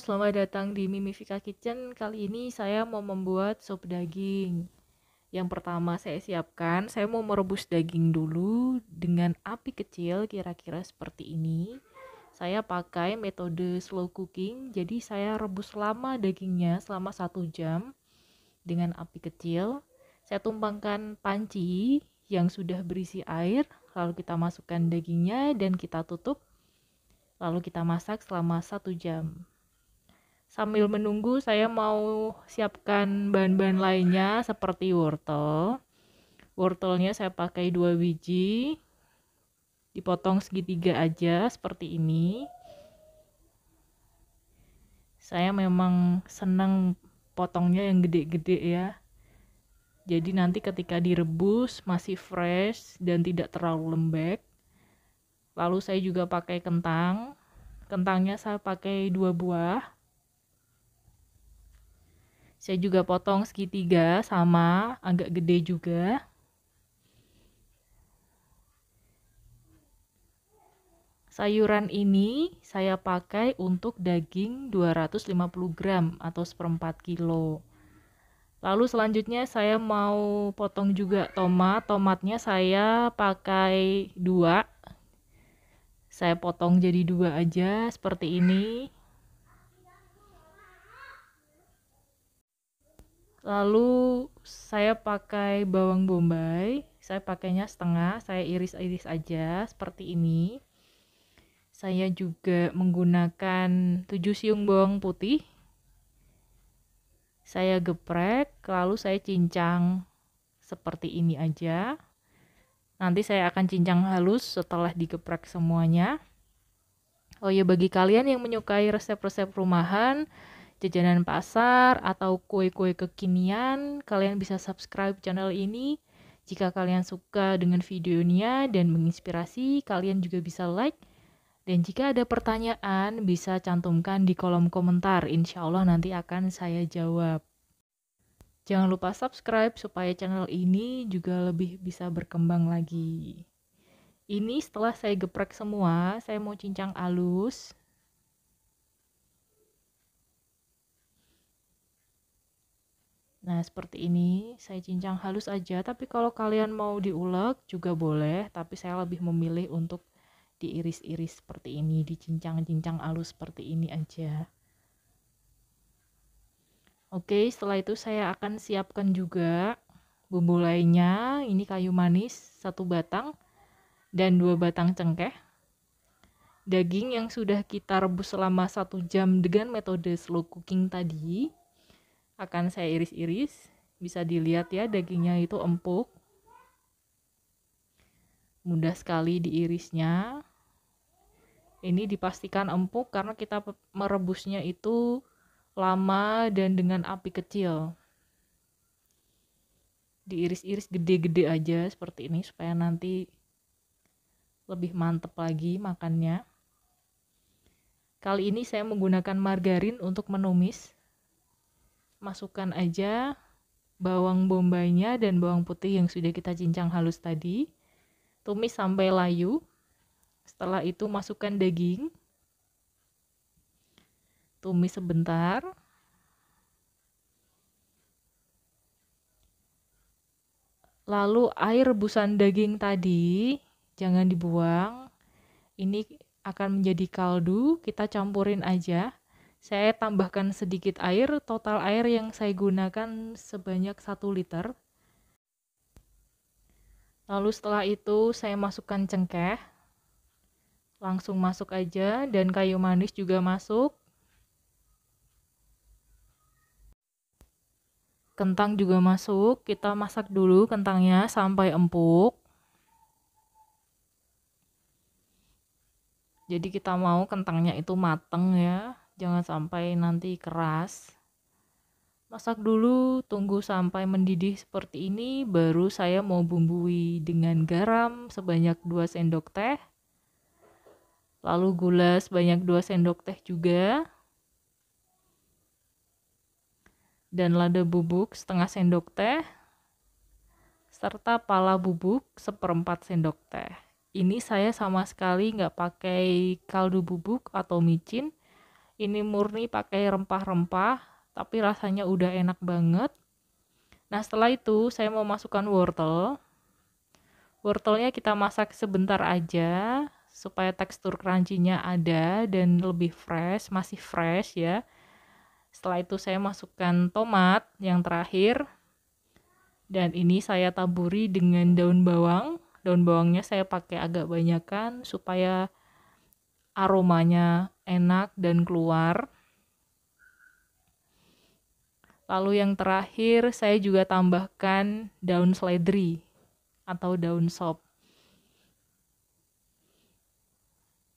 selamat datang di Mimifika Kitchen. Kali ini saya mau membuat sop daging. Yang pertama saya siapkan, saya mau merebus daging dulu dengan api kecil kira-kira seperti ini. Saya pakai metode slow cooking, jadi saya rebus lama dagingnya selama satu jam dengan api kecil. Saya tumpangkan panci yang sudah berisi air, lalu kita masukkan dagingnya dan kita tutup lalu kita masak selama satu jam. Sambil menunggu, saya mau siapkan bahan-bahan lainnya seperti wortel. Wortelnya saya pakai dua biji, dipotong segitiga aja seperti ini. Saya memang senang potongnya yang gede-gede ya. Jadi nanti ketika direbus masih fresh dan tidak terlalu lembek. Lalu saya juga pakai kentang. Kentangnya saya pakai dua buah saya juga potong segitiga sama agak gede juga Sayuran ini saya pakai untuk daging 250 gram atau seperempat kilo. Lalu selanjutnya saya mau potong juga tomat. Tomatnya saya pakai dua. Saya potong jadi dua aja seperti ini. lalu saya pakai bawang bombay saya pakainya setengah saya iris-iris aja seperti ini saya juga menggunakan 7 siung bawang putih saya geprek lalu saya cincang seperti ini aja nanti saya akan cincang halus setelah digeprek semuanya oh ya bagi kalian yang menyukai resep-resep rumahan jajanan pasar atau kue-kue kekinian, kalian bisa subscribe channel ini. Jika kalian suka dengan videonya dan menginspirasi, kalian juga bisa like. Dan jika ada pertanyaan, bisa cantumkan di kolom komentar. Insya Allah nanti akan saya jawab. Jangan lupa subscribe supaya channel ini juga lebih bisa berkembang lagi. Ini setelah saya geprek semua, saya mau cincang alus, Nah, seperti ini saya cincang halus aja, tapi kalau kalian mau diulek juga boleh, tapi saya lebih memilih untuk diiris-iris seperti ini, dicincang-cincang halus seperti ini aja. Oke, setelah itu saya akan siapkan juga bumbu lainnya, ini kayu manis satu batang dan dua batang cengkeh. Daging yang sudah kita rebus selama satu jam dengan metode slow cooking tadi, akan saya iris-iris bisa dilihat ya dagingnya itu empuk mudah sekali diirisnya ini dipastikan empuk karena kita merebusnya itu lama dan dengan api kecil diiris-iris gede-gede aja seperti ini supaya nanti lebih mantep lagi makannya kali ini saya menggunakan margarin untuk menumis masukkan aja bawang bombaynya dan bawang putih yang sudah kita cincang halus tadi. Tumis sampai layu. Setelah itu masukkan daging. Tumis sebentar. Lalu air rebusan daging tadi jangan dibuang. Ini akan menjadi kaldu, kita campurin aja saya tambahkan sedikit air, total air yang saya gunakan sebanyak 1 liter. Lalu setelah itu saya masukkan cengkeh. Langsung masuk aja dan kayu manis juga masuk. Kentang juga masuk, kita masak dulu kentangnya sampai empuk. Jadi kita mau kentangnya itu mateng ya jangan sampai nanti keras. Masak dulu, tunggu sampai mendidih seperti ini, baru saya mau bumbui dengan garam sebanyak 2 sendok teh. Lalu gula sebanyak 2 sendok teh juga. Dan lada bubuk setengah sendok teh. Serta pala bubuk seperempat sendok teh. Ini saya sama sekali nggak pakai kaldu bubuk atau micin ini murni pakai rempah-rempah tapi rasanya udah enak banget nah setelah itu saya mau masukkan wortel wortelnya kita masak sebentar aja supaya tekstur crunchy-nya ada dan lebih fresh masih fresh ya setelah itu saya masukkan tomat yang terakhir dan ini saya taburi dengan daun bawang daun bawangnya saya pakai agak banyakan supaya aromanya enak dan keluar. Lalu yang terakhir saya juga tambahkan daun seledri atau daun sop.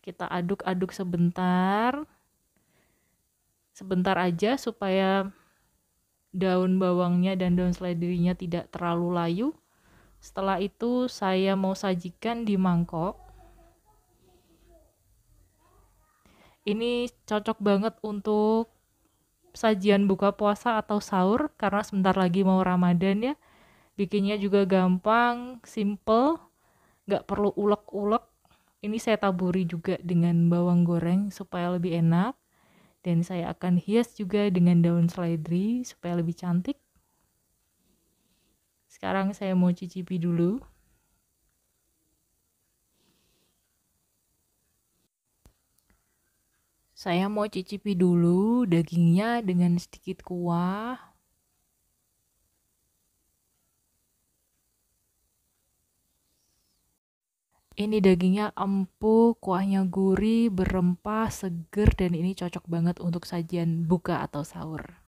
Kita aduk-aduk sebentar. Sebentar aja supaya daun bawangnya dan daun seledrinya tidak terlalu layu. Setelah itu saya mau sajikan di mangkok. ini cocok banget untuk sajian buka puasa atau sahur karena sebentar lagi mau Ramadan ya. Bikinnya juga gampang, simple, nggak perlu ulek-ulek. Ini saya taburi juga dengan bawang goreng supaya lebih enak. Dan saya akan hias juga dengan daun seledri supaya lebih cantik. Sekarang saya mau cicipi dulu. Saya mau cicipi dulu dagingnya dengan sedikit kuah. Ini dagingnya empuk, kuahnya gurih, berempah, seger, dan ini cocok banget untuk sajian buka atau sahur.